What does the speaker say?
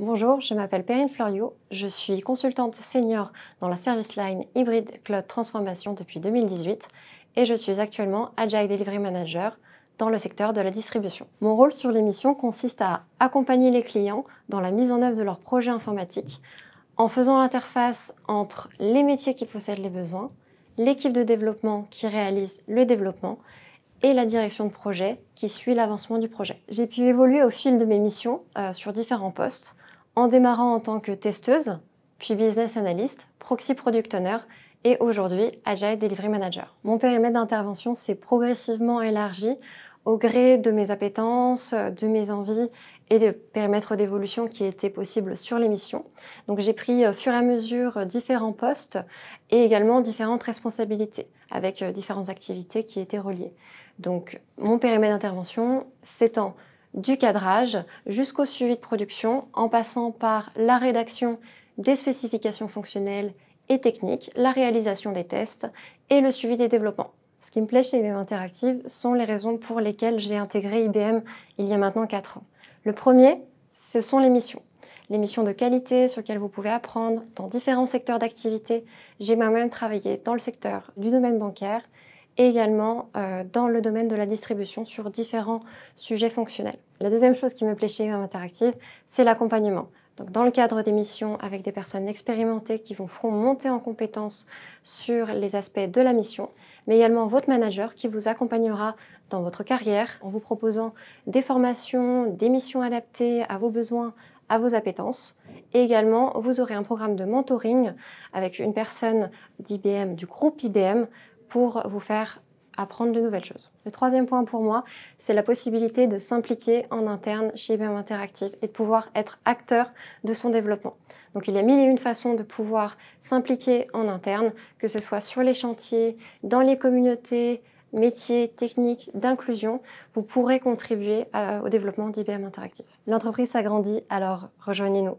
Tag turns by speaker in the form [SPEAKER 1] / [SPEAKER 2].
[SPEAKER 1] Bonjour, je m'appelle Perrine Floriot, je suis consultante senior dans la service line Hybrid Cloud Transformation depuis 2018 et je suis actuellement Agile Delivery Manager dans le secteur de la distribution. Mon rôle sur l'émission consiste à accompagner les clients dans la mise en œuvre de leurs projets informatiques en faisant l'interface entre les métiers qui possèdent les besoins, l'équipe de développement qui réalise le développement et la direction de projet qui suit l'avancement du projet. J'ai pu évoluer au fil de mes missions euh, sur différents postes, en démarrant en tant que testeuse, puis business analyst, proxy product owner et aujourd'hui Agile Delivery Manager. Mon périmètre d'intervention s'est progressivement élargi au gré de mes appétences, de mes envies et des périmètres d'évolution qui étaient possibles sur l'émission. Donc j'ai pris au euh, fur et à mesure euh, différents postes et également différentes responsabilités avec euh, différentes activités qui étaient reliées. Donc mon périmètre d'intervention s'étend du cadrage jusqu'au suivi de production en passant par la rédaction des spécifications fonctionnelles et techniques, la réalisation des tests et le suivi des développements. Ce qui me plaît chez IBM Interactive sont les raisons pour lesquelles j'ai intégré IBM il y a maintenant 4 ans. Le premier, ce sont les missions. Les missions de qualité sur lesquelles vous pouvez apprendre dans différents secteurs d'activité. J'ai moi-même travaillé dans le secteur du domaine bancaire et également euh, dans le domaine de la distribution sur différents sujets fonctionnels. La deuxième chose qui me plaît chez IBM Interactive, c'est l'accompagnement. Donc, dans le cadre des missions avec des personnes expérimentées qui vous monter en compétence sur les aspects de la mission, mais également votre manager qui vous accompagnera dans votre carrière en vous proposant des formations, des missions adaptées à vos besoins, à vos appétences. Et également, vous aurez un programme de mentoring avec une personne d'IBM, du groupe IBM, pour vous faire apprendre de nouvelles choses. Le troisième point pour moi, c'est la possibilité de s'impliquer en interne chez IBM Interactive et de pouvoir être acteur de son développement. Donc il y a mille et une façons de pouvoir s'impliquer en interne, que ce soit sur les chantiers, dans les communautés, métiers, techniques, d'inclusion, vous pourrez contribuer euh, au développement d'IBM Interactive. L'entreprise s'agrandit, alors rejoignez-nous.